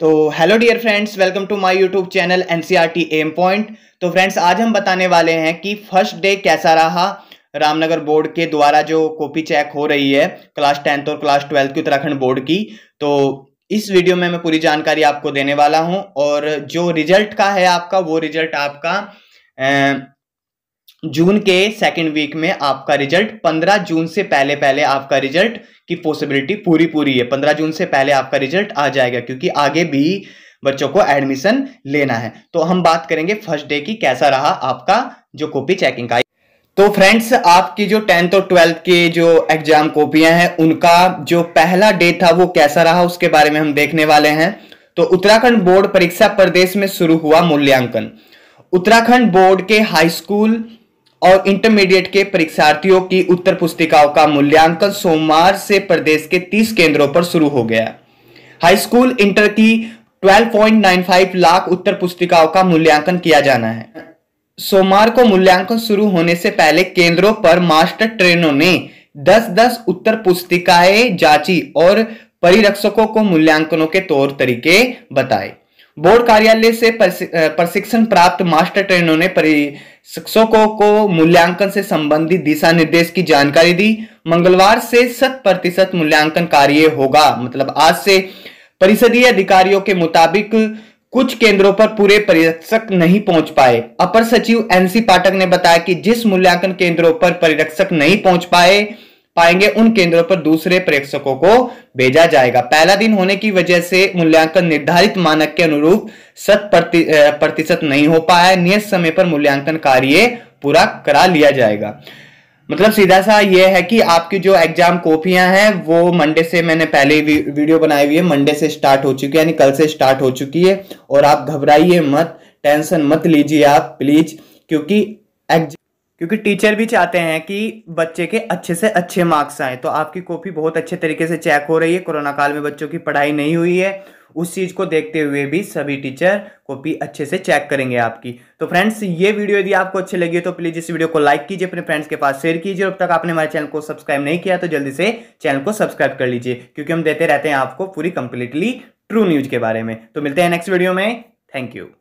तो hello dear friends welcome to my YouTube channel N M point तो friends आज हम बताने वाले हैं कि फर्स्ट डे कैसा रहा रामनगर बोर्ड के द्वारा जो कॉपी चेक हो रही है क्लास टेंथ और क्लास ट्वेल्थ की उत्तराखंड बोर्ड की तो इस वीडियो में मैं पूरी जानकारी आपको देने वाला हूँ और जो रिजल्ट का है आपका वो रिजल्ट आपका जून के सेकेंड वीक में आपका रिजल्ट 15 जून से पहले पहले आपका रिजल्ट की पॉसिबिलिटी पूरी पूरी है 15 जून से पहले आपका रिजल्ट आ जाएगा क्योंकि आगे भी बच्चों को एडमिशन लेना है तो हम बात करेंगे फर्स्ट डे की कैसा रहा आपका जो कॉपी चेकिंग का तो फ्रेंड्स आपकी जो टेंथ और ट्वेल्थ के जो एग्जाम कॉपियां हैं उनका जो पहला डे था वो कैसा रहा उसके बारे में हम देखने वाले हैं तो उत्तराखंड बोर्ड परीक्षा प्रदेश में शुरू हुआ मूल्यांकन उत्तराखंड बोर्ड के हाई स्कूल और इंटरमीडिएट के परीक्षार्थियों की उत्तर पुस्तिकाओं का मूल्यांकन सोमवार से प्रदेश के 30 केंद्रों पर शुरू हो गया हाई स्कूल इंटर की 12.95 लाख उत्तर पुस्तिकाओं का मूल्यांकन किया जाना है सोमवार को मूल्यांकन शुरू होने से पहले केंद्रों पर मास्टर ट्रेनों ने 10-10 उत्तर पुस्तिकाएं जांची और परिरक्षकों को मूल्यांकनों के तौर तरीके बताए बोर्ड कार्यालय से प्रशिक्षण प्राप्त मास्टर ट्रेनरों ने प्रशिक्षकों को मूल्यांकन से संबंधित दिशा निर्देश की जानकारी दी मंगलवार से शत प्रतिशत मूल्यांकन कार्य होगा मतलब आज से परिषदीय अधिकारियों के मुताबिक कुछ केंद्रों पर पूरे परिरक्षक नहीं पहुंच पाए अपर सचिव एनसी पाठक ने बताया कि जिस मूल्यांकन केंद्रों पर परिरक्षक नहीं पहुंच पाए पाएंगे उन केंद्रों पर दूसरे प्रेक्षकों को भेजा जाएगा पहला दिन होने की वजह से मूल्यांकन निर्धारित मानक के अनुरूप शत प्रति, प्रतिशत नहीं हो पाया नियत समय पर मूल्यांकन कार्य पूरा करा लिया जाएगा मतलब सीधा सा यह है कि आपकी जो एग्जाम कॉपियां हैं वो मंडे से मैंने पहले वी, वीडियो बनाई हुई है मंडे से स्टार्ट हो चुकी है यानी कल से स्टार्ट हो चुकी है और आप घबराइए मत टेंशन मत लीजिए आप प्लीज क्योंकि एग्जाम क्योंकि टीचर भी चाहते हैं कि बच्चे के अच्छे से अच्छे मार्क्स आए तो आपकी कॉपी बहुत अच्छे तरीके से चेक हो रही है कोरोना काल में बच्चों की पढ़ाई नहीं हुई है उस चीज़ को देखते हुए भी सभी टीचर कॉपी अच्छे से चेक करेंगे आपकी तो फ्रेंड्स ये वीडियो यदि आपको अच्छी लगी हो तो प्लीज़ इस वीडियो को लाइक कीजिए अपने फ्रेंड्स के पास शेयर कीजिए अब तक आपने हमारे चैनल को सब्सक्राइब नहीं किया तो जल्दी से चैनल को सब्सक्राइब कर लीजिए क्योंकि हम देते रहते हैं आपको पूरी कंप्लीटली ट्रू न्यूज़ के बारे में तो मिलते हैं नेक्स्ट वीडियो में थैंक यू